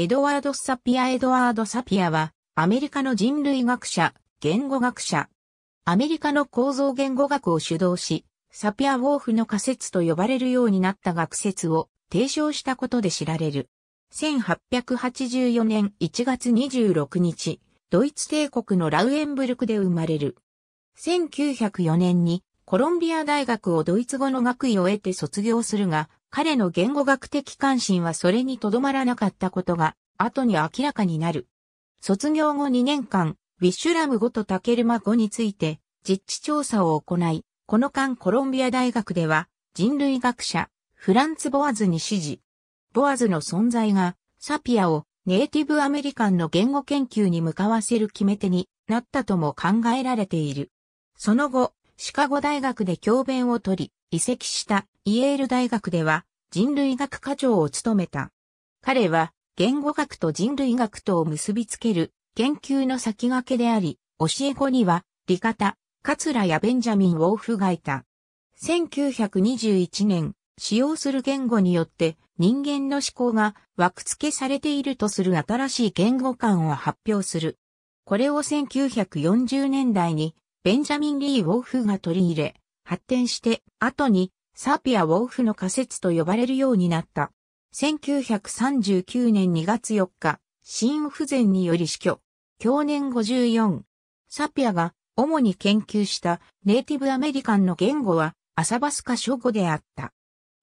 エドワード・サピア・エドワード・サピアは、アメリカの人類学者、言語学者。アメリカの構造言語学を主導し、サピア・ウォーフの仮説と呼ばれるようになった学説を提唱したことで知られる。1884年1月26日、ドイツ帝国のラウエンブルクで生まれる。1904年にコロンビア大学をドイツ語の学位を得て卒業するが、彼の言語学的関心はそれにとどまらなかったことが、後に明らかになる。卒業後2年間、ウィッシュラム語とタケルマ語について、実地調査を行い、この間コロンビア大学では、人類学者、フランツ・ボアズに指示。ボアズの存在が、サピアをネイティブアメリカンの言語研究に向かわせる決め手になったとも考えられている。その後、シカゴ大学で教鞭を取り、移籍したイエール大学では人類学課長を務めた。彼は言語学と人類学とを結びつける研究の先駆けであり、教え子には理方、桂やベンジャミン・ウォーフがいた。1921年、使用する言語によって人間の思考が枠付けされているとする新しい言語観を発表する。これを1940年代にベンジャミン・リー・ウォーフが取り入れ、発展して後にサピア・ウォーフの仮説と呼ばれるようになった。1939年2月4日、心不全により死去。去年54。サピアが主に研究したネイティブアメリカンの言語はアサバスカ諸語であった。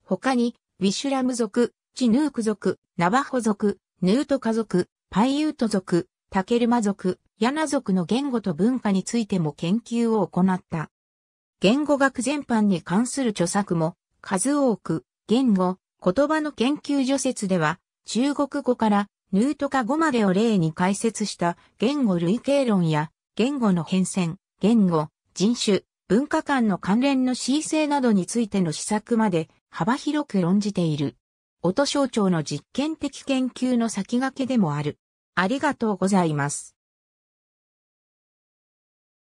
他に、ウィシュラム族、チヌーク族、ナバホ族、ヌートカ族、パイユート族、タケルマ族、ヤナ族の言語と文化についても研究を行った。言語学全般に関する著作も数多く、言語、言葉の研究除説では、中国語からヌートカ語までを例に解説した言語類型論や言語の変遷、言語、人種、文化間の関連の申請などについての施策まで幅広く論じている。音象徴の実験的研究の先駆けでもある。ありがとうございます。